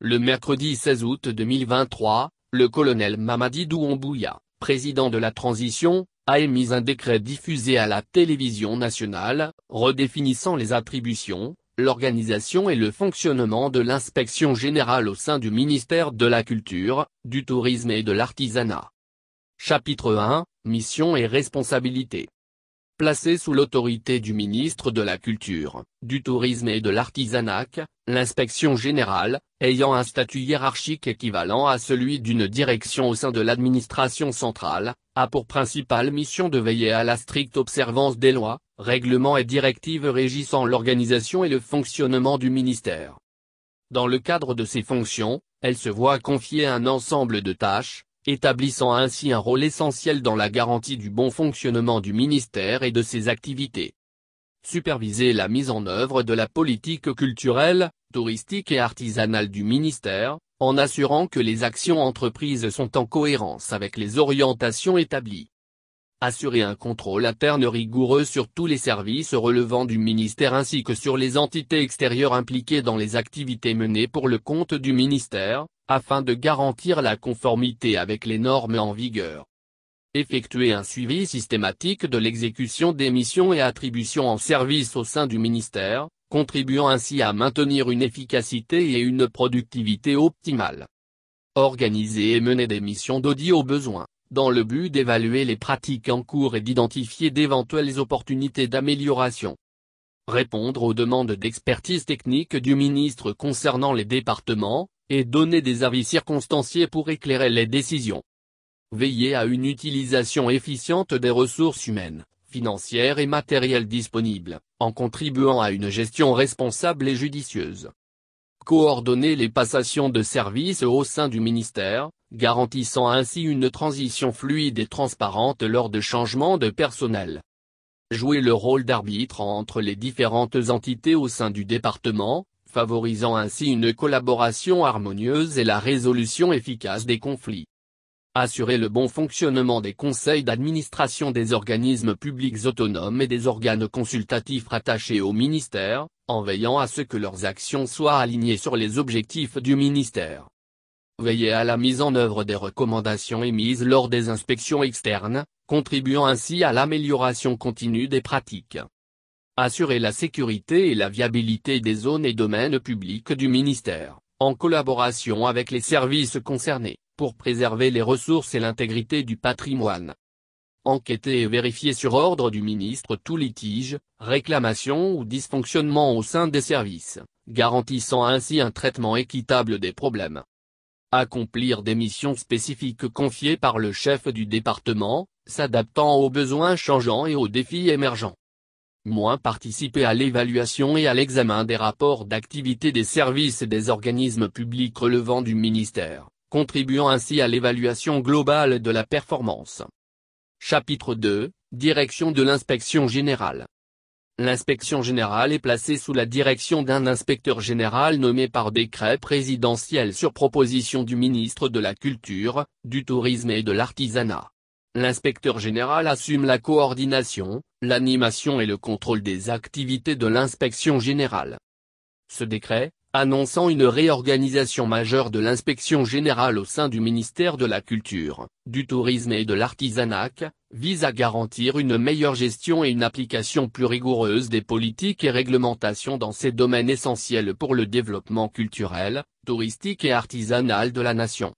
Le mercredi 16 août 2023, le colonel Mamadi Doumbouya, président de la transition, a émis un décret diffusé à la télévision nationale, redéfinissant les attributions, l'organisation et le fonctionnement de l'inspection générale au sein du ministère de la Culture, du Tourisme et de l'Artisanat. Chapitre 1, Mission et responsabilité Placée sous l'autorité du ministre de la Culture, du Tourisme et de l'Artisanat, l'inspection générale, ayant un statut hiérarchique équivalent à celui d'une direction au sein de l'administration centrale, a pour principale mission de veiller à la stricte observance des lois, règlements et directives régissant l'organisation et le fonctionnement du ministère. Dans le cadre de ses fonctions, elle se voit confier un ensemble de tâches, établissant ainsi un rôle essentiel dans la garantie du bon fonctionnement du ministère et de ses activités. Superviser la mise en œuvre de la politique culturelle, touristique et artisanale du ministère, en assurant que les actions entreprises sont en cohérence avec les orientations établies. Assurer un contrôle interne rigoureux sur tous les services relevant du ministère ainsi que sur les entités extérieures impliquées dans les activités menées pour le compte du ministère, afin de garantir la conformité avec les normes en vigueur. Effectuer un suivi systématique de l'exécution des missions et attributions en service au sein du ministère, contribuant ainsi à maintenir une efficacité et une productivité optimales. Organiser et mener des missions d'audit au besoin, dans le but d'évaluer les pratiques en cours et d'identifier d'éventuelles opportunités d'amélioration. Répondre aux demandes d'expertise technique du ministre concernant les départements, et donner des avis circonstanciés pour éclairer les décisions. Veiller à une utilisation efficiente des ressources humaines, financières et matérielles disponibles, en contribuant à une gestion responsable et judicieuse. Coordonner les passations de services au sein du ministère, garantissant ainsi une transition fluide et transparente lors de changements de personnel. Jouer le rôle d'arbitre entre les différentes entités au sein du département, favorisant ainsi une collaboration harmonieuse et la résolution efficace des conflits. Assurer le bon fonctionnement des conseils d'administration des organismes publics autonomes et des organes consultatifs rattachés au ministère, en veillant à ce que leurs actions soient alignées sur les objectifs du ministère. Veiller à la mise en œuvre des recommandations émises lors des inspections externes, contribuant ainsi à l'amélioration continue des pratiques assurer la sécurité et la viabilité des zones et domaines publics du ministère, en collaboration avec les services concernés, pour préserver les ressources et l'intégrité du patrimoine. Enquêter et vérifier sur ordre du ministre tout litige, réclamation ou dysfonctionnement au sein des services, garantissant ainsi un traitement équitable des problèmes. Accomplir des missions spécifiques confiées par le chef du département, s'adaptant aux besoins changeants et aux défis émergents moins participer à l'évaluation et à l'examen des rapports d'activité des services et des organismes publics relevant du ministère, contribuant ainsi à l'évaluation globale de la performance. Chapitre 2 Direction de l'inspection générale L'inspection générale est placée sous la direction d'un inspecteur général nommé par décret présidentiel sur proposition du ministre de la Culture, du Tourisme et de l'Artisanat. L'inspecteur général assume la coordination, l'animation et le contrôle des activités de l'inspection générale. Ce décret, annonçant une réorganisation majeure de l'inspection générale au sein du ministère de la Culture, du Tourisme et de l'Artisanat, vise à garantir une meilleure gestion et une application plus rigoureuse des politiques et réglementations dans ces domaines essentiels pour le développement culturel, touristique et artisanal de la nation.